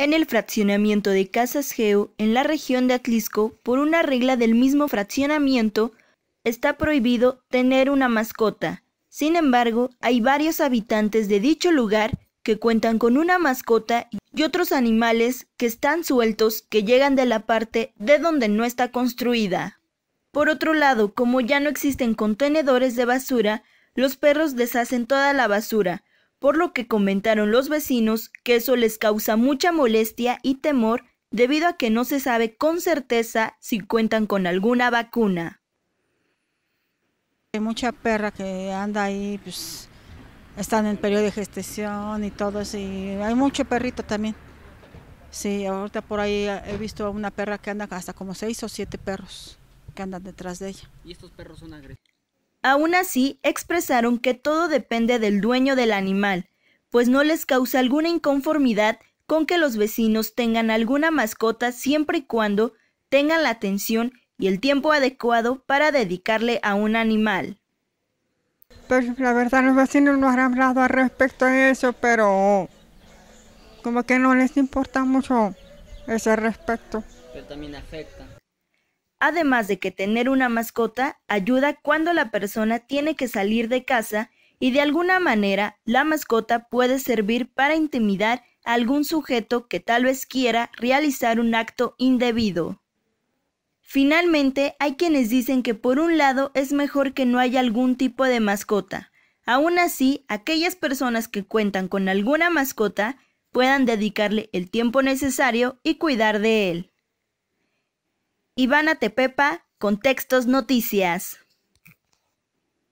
en el fraccionamiento de Casas Geo en la región de Atlisco por una regla del mismo fraccionamiento está prohibido tener una mascota. Sin embargo, hay varios habitantes de dicho lugar que cuentan con una mascota y otros animales que están sueltos que llegan de la parte de donde no está construida. Por otro lado, como ya no existen contenedores de basura, los perros deshacen toda la basura, por lo que comentaron los vecinos que eso les causa mucha molestia y temor debido a que no se sabe con certeza si cuentan con alguna vacuna. Hay mucha perra que anda ahí, pues están en periodo de gestación y todo eso, y hay mucho perrito también. Sí, ahorita por ahí he visto una perra que anda hasta como seis o siete perros que andan detrás de ella. ¿Y estos perros son agresivos? Aún así, expresaron que todo depende del dueño del animal, pues no les causa alguna inconformidad con que los vecinos tengan alguna mascota siempre y cuando tengan la atención y el tiempo adecuado para dedicarle a un animal. pero pues, la verdad los vecinos no han hablado al respecto de eso, pero como que no les importa mucho ese respecto. Pero también afecta. Además de que tener una mascota ayuda cuando la persona tiene que salir de casa y de alguna manera la mascota puede servir para intimidar a algún sujeto que tal vez quiera realizar un acto indebido. Finalmente, hay quienes dicen que por un lado es mejor que no haya algún tipo de mascota. Aún así, aquellas personas que cuentan con alguna mascota puedan dedicarle el tiempo necesario y cuidar de él. Ivana Tepepa, Contextos Noticias.